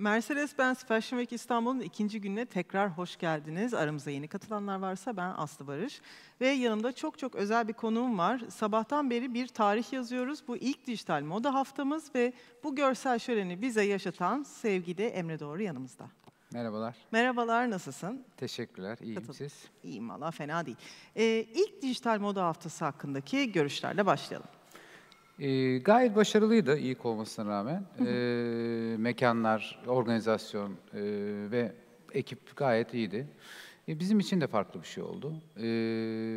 Mercedes-Benz Fashion Week İstanbul'un ikinci gününe tekrar hoş geldiniz. Aramıza yeni katılanlar varsa ben Aslı Barış. Ve yanımda çok çok özel bir konuğum var. Sabahtan beri bir tarih yazıyoruz. Bu ilk dijital moda haftamız ve bu görsel şöleni bize yaşatan sevgili Emre Doğru yanımızda. Merhabalar. Merhabalar, nasılsın? Teşekkürler, iyiyim Katıl. siz? İyiyim valla, fena değil. Ee, ilk dijital moda haftası hakkındaki görüşlerle başlayalım. E, gayet başarılıydı iyi olmasına rağmen. E, mekanlar, organizasyon e, ve ekip gayet iyiydi. E, bizim için de farklı bir şey oldu. E,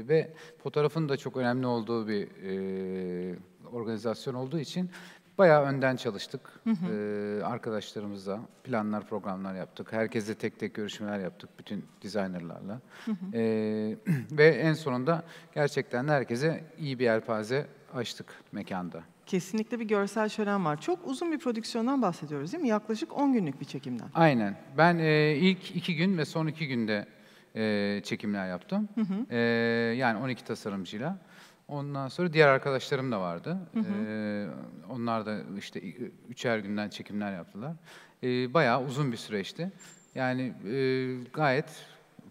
ve fotoğrafın da çok önemli olduğu bir e, organizasyon olduğu için bayağı önden çalıştık. E, arkadaşlarımızla planlar, programlar yaptık. Herkese tek tek görüşmeler yaptık bütün designerlarla. E, ve en sonunda gerçekten herkese iyi bir yelpaze açtık mekanda. Kesinlikle bir görsel şölen var. Çok uzun bir prodüksiyondan bahsediyoruz değil mi? Yaklaşık 10 günlük bir çekimden. Aynen. Ben e, ilk iki gün ve son iki günde e, çekimler yaptım. Hı hı. E, yani 12 tasarımcıyla. Ondan sonra diğer arkadaşlarım da vardı. Hı hı. E, onlar da işte üçer günden çekimler yaptılar. E, bayağı uzun bir süreçti. Yani e, gayet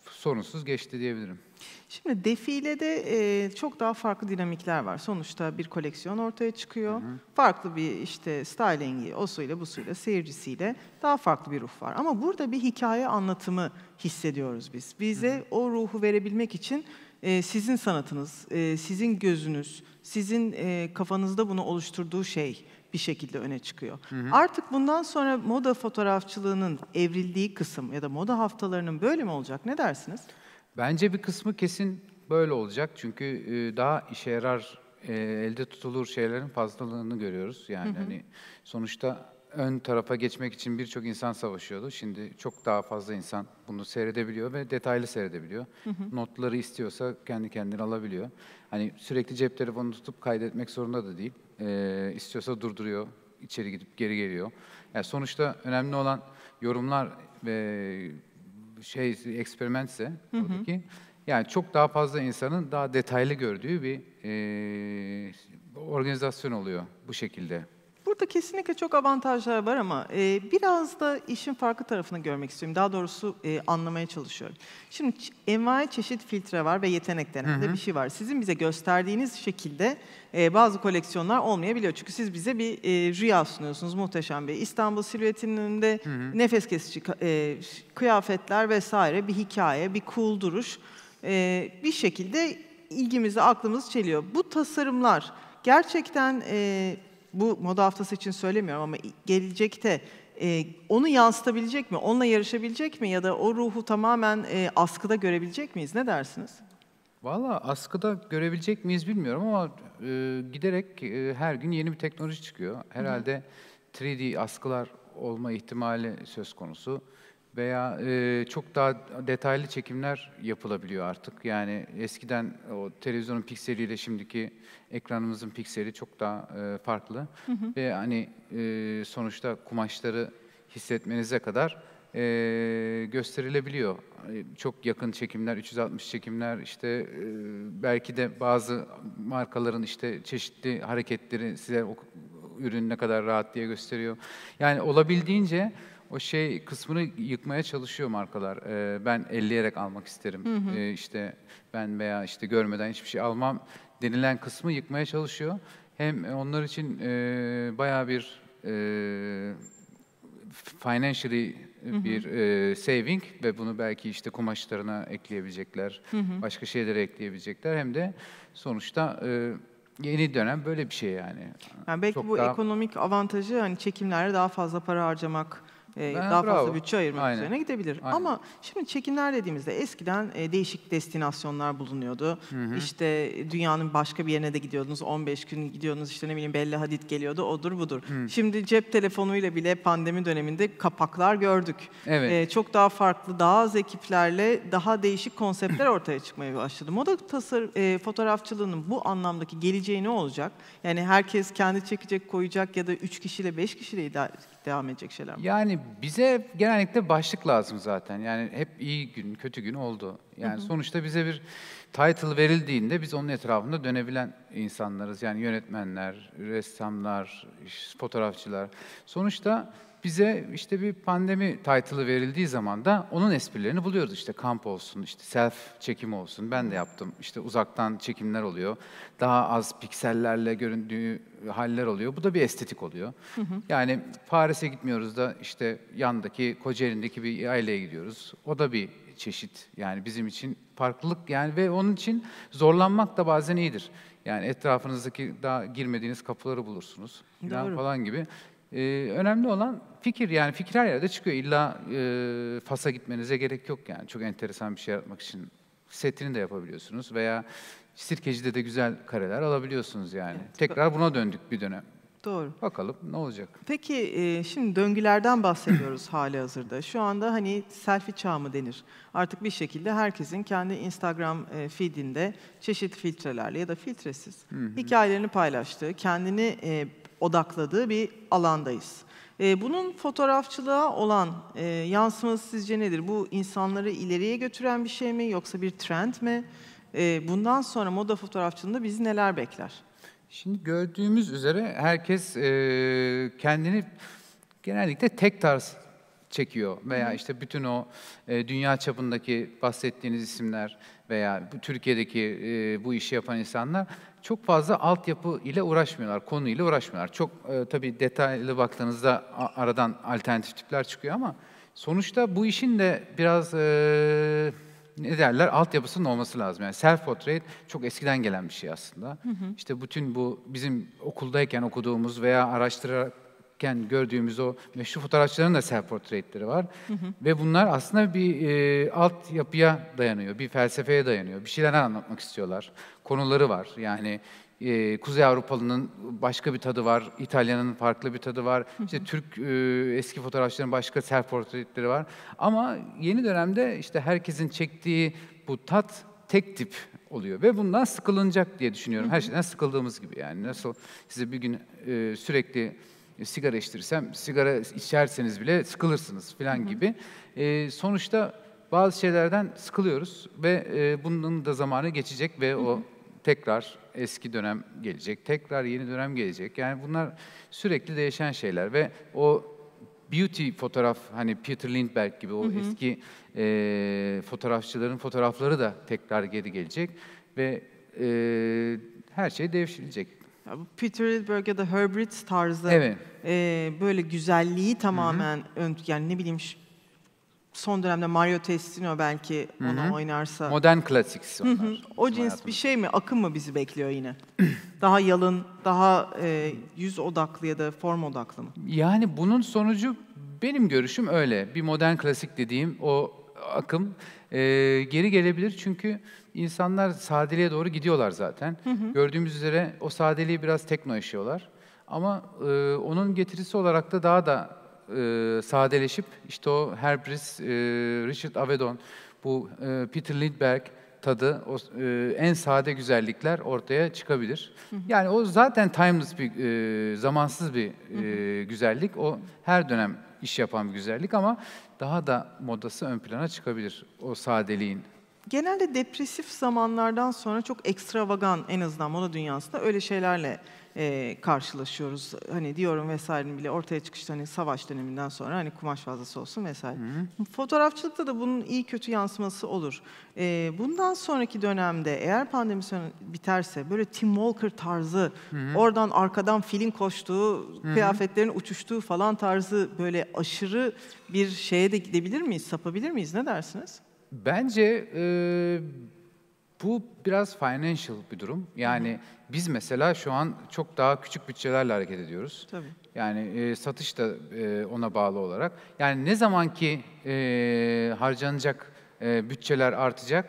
sorunsuz geçti diyebilirim. Şimdi defilede e, çok daha farklı dinamikler var. Sonuçta bir koleksiyon ortaya çıkıyor. Hı hı. Farklı bir işte stylingi, o suyla bu suyla, seyircisiyle daha farklı bir ruh var. Ama burada bir hikaye anlatımı hissediyoruz biz. Bize hı hı. o ruhu verebilmek için e, sizin sanatınız, e, sizin gözünüz, sizin e, kafanızda bunu oluşturduğu şey bir şekilde öne çıkıyor. Hı hı. Artık bundan sonra moda fotoğrafçılığının evrildiği kısım ya da moda haftalarının böyle mi olacak? Ne dersiniz? Bence bir kısmı kesin böyle olacak. Çünkü e, daha işe yarar, e, elde tutulur şeylerin fazlalığını görüyoruz. Yani hı hı. hani sonuçta ön tarafa geçmek için birçok insan savaşıyordu. Şimdi çok daha fazla insan bunu seyredebiliyor ve detaylı seyredebiliyor. Hı hı. Notları istiyorsa kendi kendine alabiliyor. Hani sürekli cep telefonu tutup kaydetmek zorunda da değil. Ee, istiyorsa durduruyor, içeri gidip geri geliyor. Yani sonuçta önemli olan yorumlar ve şey eksperimentse buradaki yani çok daha fazla insanın daha detaylı gördüğü bir e, organizasyon oluyor bu şekilde. Burada kesinlikle çok avantajlar var ama e, biraz da işin farklı tarafını görmek istiyorum. Daha doğrusu e, anlamaya çalışıyorum. Şimdi envai çeşit filtre var ve yetenek denen bir şey var. Sizin bize gösterdiğiniz şekilde e, bazı koleksiyonlar olmayabiliyor. Çünkü siz bize bir e, rüya sunuyorsunuz muhteşem bir. İstanbul silüetinin önünde hı hı. nefes kesici e, kıyafetler vesaire bir hikaye, bir cool duruş e, bir şekilde ilgimizi, aklımızı çeliyor. Bu tasarımlar gerçekten... E, bu moda haftası için söylemiyorum ama gelecekte e, onu yansıtabilecek mi? Onunla yarışabilecek mi? Ya da o ruhu tamamen e, askıda görebilecek miyiz? Ne dersiniz? Valla askıda görebilecek miyiz bilmiyorum ama e, giderek e, her gün yeni bir teknoloji çıkıyor. Herhalde 3D askılar olma ihtimali söz konusu veya e, çok daha detaylı çekimler yapılabiliyor artık. Yani eskiden o televizyonun pikseliyle şimdiki ekranımızın pikseli çok daha e, farklı. Hı hı. Ve hani e, sonuçta kumaşları hissetmenize kadar e, gösterilebiliyor. Hani çok yakın çekimler, 360 çekimler işte e, belki de bazı markaların işte çeşitli hareketleri size o ürün ne kadar rahat diye gösteriyor. Yani olabildiğince o şey kısmını yıkmaya çalışıyor markalar. Ee, ben elleyerek almak isterim. Hı hı. Ee, işte ben veya işte görmeden hiçbir şey almam denilen kısmı yıkmaya çalışıyor. Hem onlar için e, bayağı bir e, financially bir e, hı hı. E, saving ve bunu belki işte kumaşlarına ekleyebilecekler, hı hı. başka şeylere ekleyebilecekler. Hem de sonuçta e, yeni dönem böyle bir şey yani. yani belki Çok bu daha... ekonomik avantajı hani çekimlere daha fazla para harcamak e, daha bravo. fazla bütçe ayırmak Aynen. üzerine gidebilir. Aynen. Ama şimdi çekimler dediğimizde eskiden e, değişik destinasyonlar bulunuyordu. Hı hı. İşte e, dünyanın başka bir yerine de gidiyordunuz. 15 gün gidiyordunuz işte ne bileyim Bella Hadid geliyordu odur budur. Hı. Şimdi cep telefonuyla bile pandemi döneminde kapaklar gördük. Evet. E, çok daha farklı, daha az ekiplerle daha değişik konseptler ortaya çıkmaya başladı. Moda tasar e, fotoğrafçılığının bu anlamdaki geleceği ne olacak? Yani herkes kendi çekecek, koyacak ya da 3 kişiyle 5 kişiyle devam edecek şeyler mi? Yani bize genellikle başlık lazım zaten. Yani hep iyi gün, kötü gün oldu. Yani hı hı. sonuçta bize bir title verildiğinde biz onun etrafında dönebilen insanlarız. Yani yönetmenler, ressamlar, fotoğrafçılar. Sonuçta bize işte bir pandemi title'ı verildiği zaman da onun esprilerini buluyoruz. İşte kamp olsun, işte self çekim olsun. Ben de yaptım. İşte uzaktan çekimler oluyor. Daha az piksellerle göründüğü haller oluyor. Bu da bir estetik oluyor. Hı hı. Yani Paris'e gitmiyoruz da işte yandaki Kocaeli'ndeki bir aileye gidiyoruz. O da bir çeşit. Yani bizim için farklılık yani ve onun için zorlanmak da bazen iyidir. Yani etrafınızdaki daha girmediğiniz kapıları bulursunuz falan, falan gibi. E, önemli olan fikir yani fikir her yerde çıkıyor. İlla e, Fas'a gitmenize gerek yok yani. Çok enteresan bir şey yapmak için setini de yapabiliyorsunuz veya Sirkeci'de de güzel kareler alabiliyorsunuz yani. Evet, Tekrar buna döndük bir dönem. Doğru. Bakalım ne olacak. Peki e, şimdi döngülerden bahsediyoruz hali hazırda. Şu anda hani selfie çağı mı denir? Artık bir şekilde herkesin kendi Instagram e, feedinde çeşitli filtrelerle ya da filtresiz hikayelerini paylaştığı, kendini e, odakladığı bir alandayız. E, bunun fotoğrafçılığa olan e, yansıması sizce nedir? Bu insanları ileriye götüren bir şey mi yoksa bir trend mi? E, bundan sonra moda fotoğrafçılığında bizi neler bekler? Şimdi gördüğümüz üzere herkes kendini genellikle tek tarz çekiyor veya işte bütün o dünya çapındaki bahsettiğiniz isimler veya Türkiye'deki bu işi yapan insanlar çok fazla altyapı ile uğraşmıyorlar, konuyla uğraşmıyorlar. Çok e, tabii detaylı baktığınızda aradan alternatif tipler çıkıyor ama sonuçta bu işin de biraz e, ne derler altyapısının olması lazım. Yani self portrait çok eskiden gelen bir şey aslında. Hı hı. İşte bütün bu bizim okuldayken okuduğumuz veya araştırarak çocukken gördüğümüz o meşhur fotoğrafçıların da self portraitleri var. Hı hı. Ve bunlar aslında bir e, alt yapıya dayanıyor, bir felsefeye dayanıyor. Bir şeyler anlatmak istiyorlar. Konuları var. Yani e, Kuzey Avrupalı'nın başka bir tadı var, İtalya'nın farklı bir tadı var. Hı hı. İşte Türk e, eski fotoğrafçıların başka self portraitleri var. Ama yeni dönemde işte herkesin çektiği bu tat tek tip oluyor ve bundan sıkılınacak diye düşünüyorum. Her şeyden sıkıldığımız gibi yani nasıl size bir gün e, sürekli e, sigara içtirsem sigara içerseniz bile sıkılırsınız falan gibi. E, sonuçta bazı şeylerden sıkılıyoruz ve e, bunun da zamanı geçecek ve o tekrar eski dönem gelecek, tekrar yeni dönem gelecek. Yani bunlar sürekli değişen şeyler ve o beauty fotoğraf hani Peter Lindbergh gibi o hı hı. eski e, fotoğrafçıların fotoğrafları da tekrar geri gelecek ve e, her şey devşirilecek. Ya bu Peter Edberg ya da Herbert tarzı evet. e, böyle güzelliği tamamen ön, yani ne bileyim son dönemde Mario Testino belki Hı-hı. ona oynarsa. Modern klasik onlar. Hı-hı. O cins hayatımız. bir şey mi? Akım mı bizi bekliyor yine? daha yalın, daha e, yüz odaklı ya da form odaklı mı? Yani bunun sonucu benim görüşüm öyle. Bir modern klasik dediğim o akım e, geri gelebilir çünkü insanlar sadeliğe doğru gidiyorlar zaten. Hı hı. Gördüğümüz üzere o sadeliği biraz tekno yaşıyorlar. Ama e, onun getirisi olarak da daha da e, sadeleşip işte o Herbris, e, Richard Avedon, bu e, Peter Lindbergh tadı, o, e, en sade güzellikler ortaya çıkabilir. Hı hı. Yani o zaten timeless bir, e, zamansız bir e, güzellik. O her dönem iş yapan bir güzellik ama daha da modası ön plana çıkabilir o sadeliğin. Genelde depresif zamanlardan sonra çok ekstravagan en azından moda dünyasında öyle şeylerle e, karşılaşıyoruz. Hani diyorum vesairenin bile ortaya çıkışta hani savaş döneminden sonra hani kumaş fazlası olsun vesaire. Hı. Fotoğrafçılıkta da bunun iyi kötü yansıması olur. E, bundan sonraki dönemde eğer pandemi biterse böyle Tim Walker tarzı Hı. oradan arkadan filin koştuğu, Hı. kıyafetlerin uçuştuğu falan tarzı böyle aşırı bir şeye de gidebilir miyiz, sapabilir miyiz? Ne dersiniz? Bence e, bu biraz financial bir durum. Yani hı hı. biz mesela şu an çok daha küçük bütçelerle hareket ediyoruz. Tabii. Yani e, satış da e, ona bağlı olarak. Yani ne zaman ki e, harcanacak e, bütçeler artacak,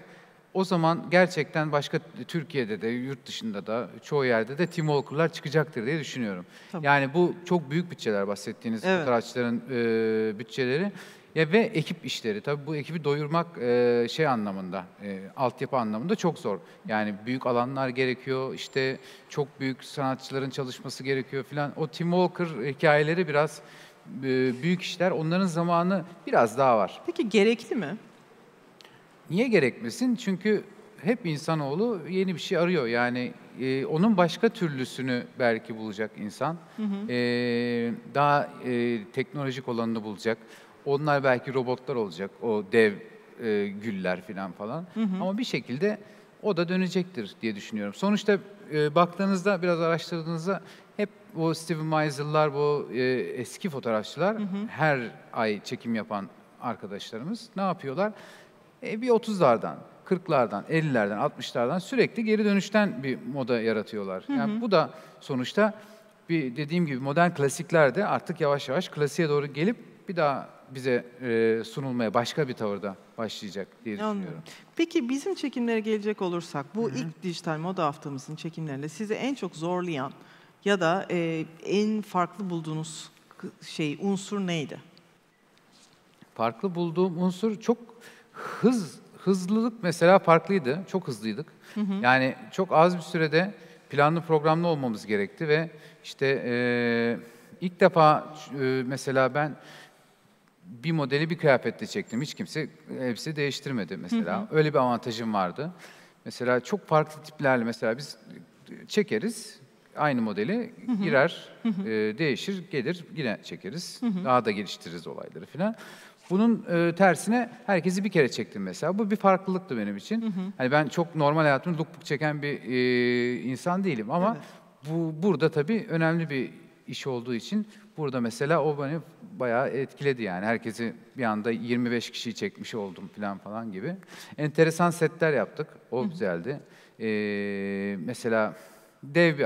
o zaman gerçekten başka Türkiye'de de, yurt dışında da, çoğu yerde de team walker'lar çıkacaktır diye düşünüyorum. Tabii. Yani bu çok büyük bütçeler bahsettiğiniz evet. fotoğrafçıların e, bütçeleri. Ya ve ekip işleri. Tabii bu ekibi doyurmak e, şey anlamında, e, altyapı anlamında çok zor. Yani büyük alanlar gerekiyor, işte çok büyük sanatçıların çalışması gerekiyor filan. O Tim Walker hikayeleri biraz e, büyük işler. Onların zamanı biraz daha var. Peki gerekli mi? Niye gerekmesin? Çünkü hep insanoğlu yeni bir şey arıyor. Yani e, onun başka türlüsünü belki bulacak insan. Hı hı. E, daha e, teknolojik olanını bulacak onlar belki robotlar olacak, o dev e, güller falan falan. Hı hı. Ama bir şekilde o da dönecektir diye düşünüyorum. Sonuçta e, baktığınızda, biraz araştırdığınızda hep bu Steven Meisel'lar, bu e, eski fotoğrafçılar, hı hı. her ay çekim yapan arkadaşlarımız ne yapıyorlar? E, bir 30'lardan, 40'lardan, 50'lerden, 60'lardan sürekli geri dönüşten bir moda yaratıyorlar. Yani hı hı. bu da sonuçta bir dediğim gibi modern klasikler de artık yavaş yavaş klasiğe doğru gelip bir daha bize e, sunulmaya başka bir tavırda başlayacak diye düşünüyorum. Peki bizim çekimlere gelecek olursak bu Hı-hı. ilk dijital moda haftamızın çekimlerinde sizi en çok zorlayan ya da e, en farklı bulduğunuz şey unsur neydi? Farklı bulduğum unsur çok hız hızlılık mesela farklıydı. Çok hızlıydık. Hı hı. Yani çok az bir sürede planlı programlı olmamız gerekti ve işte e, ilk defa e, mesela ben bir modeli bir kıyafetle çektim. Hiç kimse elbise değiştirmedi mesela. Hı hı. Öyle bir avantajım vardı. Mesela çok farklı tiplerle mesela biz çekeriz. Aynı modeli girer, hı hı. E, değişir, gelir yine çekeriz. Hı hı. Daha da geliştiririz olayları falan. Bunun e, tersine herkesi bir kere çektim mesela. Bu bir farklılıktı benim için. Hı hı. Hani ben çok normal hayatımda lookbook çeken bir e, insan değilim ama evet. bu burada tabii önemli bir iş olduğu için Burada mesela o beni bayağı etkiledi yani. Herkesi bir anda 25 kişiyi çekmiş oldum falan falan gibi. Enteresan setler yaptık. O güzeldi. Ee, mesela dev bir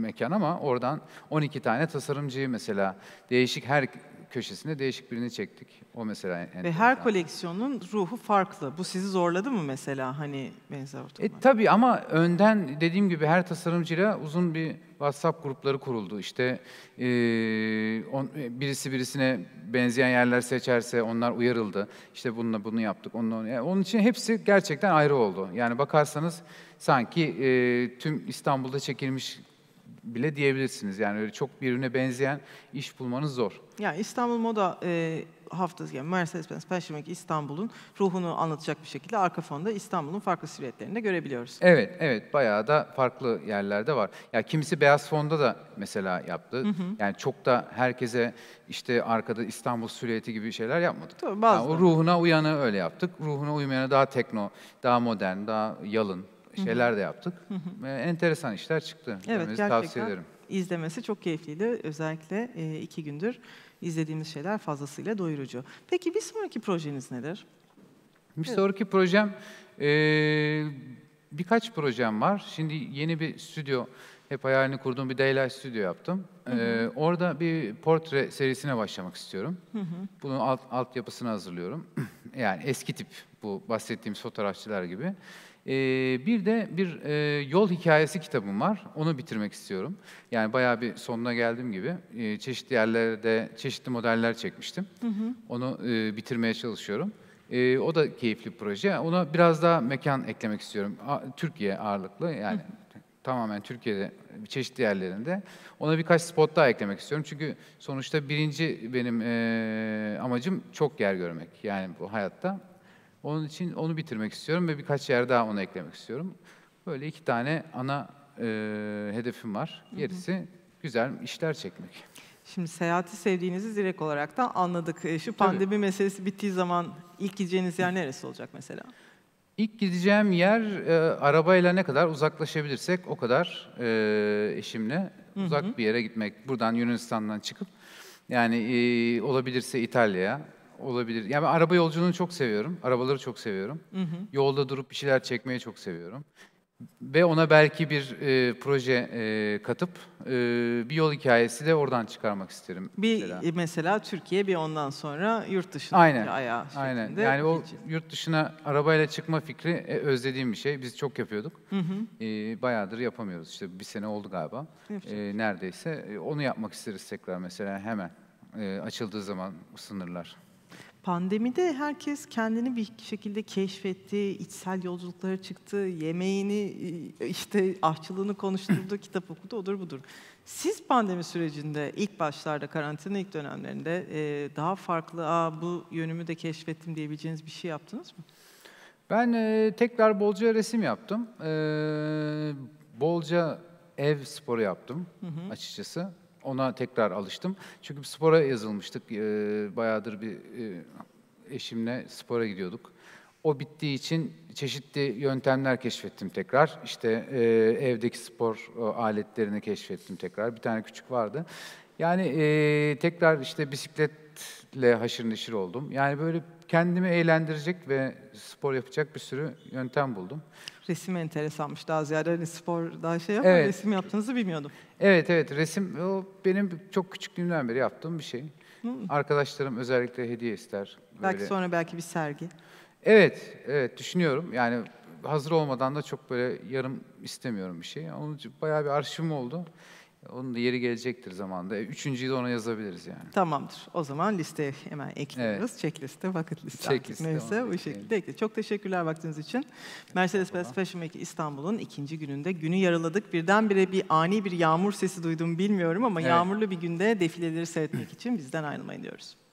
mekan ama oradan 12 tane tasarımcıyı mesela değişik her köşesinde değişik birini çektik. O mesela en Ve her koleksiyonun ruhu farklı. Bu sizi zorladı mı mesela hani benzer ortamlarda? E, tabii ama önden dediğim gibi her tasarımcıyla uzun bir WhatsApp grupları kuruldu. İşte e, on, e, birisi birisine benzeyen yerler seçerse onlar uyarıldı. İşte bununla bunu yaptık. Onun, yani onun için hepsi gerçekten ayrı oldu. Yani bakarsanız sanki e, tüm İstanbul'da çekilmiş bile diyebilirsiniz. Yani öyle çok birbirine benzeyen iş bulmanız zor. Yani İstanbul Moda e, haftası yani Mercedes-Benz Perşembe İstanbul'un ruhunu anlatacak bir şekilde arka fonda İstanbul'un farklı silüetlerini de görebiliyoruz. Evet, evet. Bayağı da farklı yerlerde var. Ya yani kimisi beyaz fonda da mesela yaptı. Hı hı. Yani çok da herkese işte arkada İstanbul silüeti gibi şeyler yapmadık. Tabii, yani o ruhuna uyanı öyle yaptık. Ruhuna uymayanı daha tekno, daha modern, daha yalın şeyler de yaptık. e, enteresan işler çıktı. Evet gerçekten tavsiye ederim. izlemesi çok keyifliydi. Özellikle e, iki gündür izlediğimiz şeyler fazlasıyla doyurucu. Peki bir sonraki projeniz nedir? Bir evet. sonraki projem, e, birkaç projem var. Şimdi yeni bir stüdyo, hep hayalini kurduğum bir Daylight Stüdyo yaptım. Hı e, hı. E, orada bir portre serisine başlamak istiyorum. Hı hı. Bunun alt, altyapısını hazırlıyorum. yani eski tip bu bahsettiğimiz fotoğrafçılar gibi. E, bir de bir e, yol hikayesi kitabım var. Onu bitirmek istiyorum. Yani bayağı bir sonuna geldim gibi e, çeşitli yerlerde çeşitli modeller çekmiştim. Hı hı. Onu e, bitirmeye çalışıyorum. E, o da keyifli proje. Ona biraz daha mekan eklemek istiyorum. A, Türkiye ağırlıklı yani tamamen Türkiye'de çeşitli yerlerinde. Ona birkaç spot daha eklemek istiyorum. Çünkü sonuçta birinci benim e, amacım çok yer görmek yani bu hayatta. Onun için onu bitirmek istiyorum ve birkaç yer daha onu eklemek istiyorum. Böyle iki tane ana e, hedefim var. Gerisi hı hı. güzel işler çekmek. Şimdi seyahati sevdiğinizi direkt olarak da anladık. Şu pandemi Tabii. meselesi bittiği zaman ilk gideceğiniz yer neresi olacak mesela? İlk gideceğim yer e, arabayla ne kadar uzaklaşabilirsek o kadar e, eşimle hı hı. uzak bir yere gitmek. Buradan Yunanistan'dan çıkıp yani e, olabilirse İtalya'ya olabilir. Yani ben araba yolculuğunu çok seviyorum. Arabaları çok seviyorum. Hı hı. Yolda durup bir şeyler çekmeyi çok seviyorum. Ve ona belki bir e, proje e, katıp e, bir yol hikayesi de oradan çıkarmak isterim. Bir mesela, e, mesela Türkiye bir ondan sonra yurt dışına aynen, ayağı Aynen. Şeklinde. Yani o yurt dışına arabayla çıkma fikri e, özlediğim bir şey. Biz çok yapıyorduk. Hı hı. E, bayağıdır yapamıyoruz. İşte bir sene oldu galiba. E, şey neredeyse. E, onu yapmak isteriz tekrar mesela hemen e, açıldığı zaman sınırlar. Pandemide herkes kendini bir şekilde keşfetti, içsel yolculuklara çıktı, yemeğini, işte aşçılığını konuşturdu, kitap okudu, odur budur. Siz pandemi sürecinde ilk başlarda, karantina ilk dönemlerinde e, daha farklı, Aa, bu yönümü de keşfettim diyebileceğiniz bir şey yaptınız mı? Ben e, tekrar bolca resim yaptım. E, bolca ev sporu yaptım hı hı. açıkçası ona tekrar alıştım. Çünkü spora yazılmıştık. E, bayağıdır bir e, eşimle spora gidiyorduk. O bittiği için çeşitli yöntemler keşfettim tekrar. İşte e, evdeki spor e, aletlerini keşfettim tekrar. Bir tane küçük vardı. Yani e, tekrar işte bisikletle haşır neşir oldum. Yani böyle kendimi eğlendirecek ve spor yapacak bir sürü yöntem buldum. Resim enteresanmış daha ziyade hani spor daha şey ama evet. resim yaptığınızı bilmiyordum. Evet evet resim o benim çok küçüklüğümden beri yaptığım bir şey. Hı. Arkadaşlarım özellikle hediye ister. Böyle. Belki sonra belki bir sergi. Evet evet düşünüyorum yani hazır olmadan da çok böyle yarım istemiyorum bir şey. Onun için bayağı bir arşivim oldu. Onun da yeri gelecektir zamanda. E, üçüncüyü de ona yazabiliriz yani. Tamamdır. O zaman listeye hemen ekliyoruz. Evet. Checkliste, bucket liste. Checkliste. Neyse bu şekilde ekle. Çok teşekkürler baktığınız için. Mercedes-Benz Fashion Week İstanbul'un ikinci gününde günü yaraladık. Birdenbire bir ani bir yağmur sesi duydum bilmiyorum ama evet. yağmurlu bir günde defileleri seyretmek için bizden ayrılmayın diyoruz.